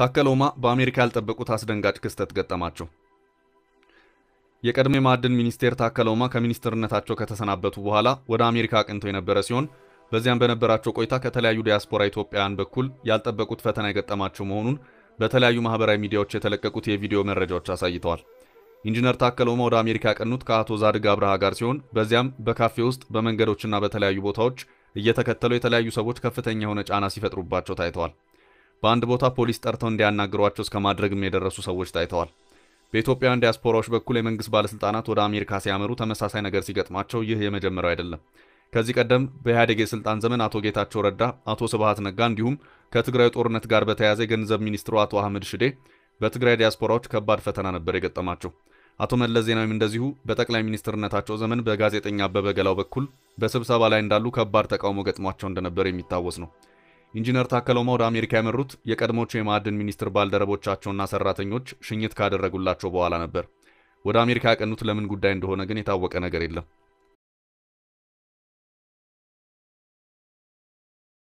ታከሎማ በአሜሪካ ያልጠበቁት አስደንጋጭ ክስተት ገጠማቸው። የቀድሞ የማዕድን ሚኒስቴር ታከሎማ ከሚኒስትርነታቸው ከተሰናበቱ በኋላ ወደ አሜሪካ አቅንተው የነበረ ሲሆን በዚያም በነበራቸው ቆይታ ከተለያዩ ዲያስፖራ ኢትዮጵያውያን በኩል ያልጠበቁት ፈተና የገጠማቸው መሆኑን በተለያዩ ማህበራዊ ሚዲያዎች የተለቀቁት የቪዲዮ መረጃዎች አሳይተዋል። ኢንጂነር ታከሎማ ወደ አሜሪካ ያቀኑት ከአቶ ዛድግ አብርሃ ጋር ሲሆን በዚያም በካፌ ውስጥ በመንገዶችና በተለያዩ ቦታዎች እየተከተሉ የተለያዩ ሰዎች ከፍተኛ የሆነ ጫና ሲፈጥሩባቸው ታይተዋል። በአንድ ቦታ ፖሊስ ጠርተው እንዲያናግሯቸው እስከ ማድረግም የደረሱ ሰዎች ታይተዋል። በኢትዮጵያውያን ዲያስፖራዎች በኩል የመንግስት ባለስልጣናት ወደ አሜሪካ ሲያመሩ ተመሳሳይ ነገር ሲገጥማቸው ይህ የመጀመሪያው አይደለም። ከዚህ ቀደም በኢህአዴግ የስልጣን ዘመን አቶ ጌታቸው ረዳ፣ አቶ ስብሃት ነጋ እንዲሁም ከትግራይ ጦርነት ጋር በተያያዘ የገንዘብ ሚኒስትሩ አቶ አህመድ ሽዴ በትግራይ ዲያስፖራዎች ከባድ ፈተና ነበር የገጠማቸው። አቶ መለስ ዜናዊም እንደዚሁ በጠቅላይ ሚኒስትርነታቸው ዘመን በጋዜጠኛ አበበ ገላው በኩል በስብሰባ ላይ እንዳሉ ከባድ ተቃውሞ ገጥሟቸው እንደነበር የሚታወስ ነው። ኢንጂነር ታከለ ኡማ ወደ አሜሪካ ያመሩት የቀድሞቹ የማዕድን ሚኒስትር ባልደረቦቻቸውና ሰራተኞች ሽኝት ካደረጉላቸው በኋላ ነበር። ወደ አሜሪካ ያቀኑት ለምን ጉዳይ እንደሆነ ግን የታወቀ ነገር የለም።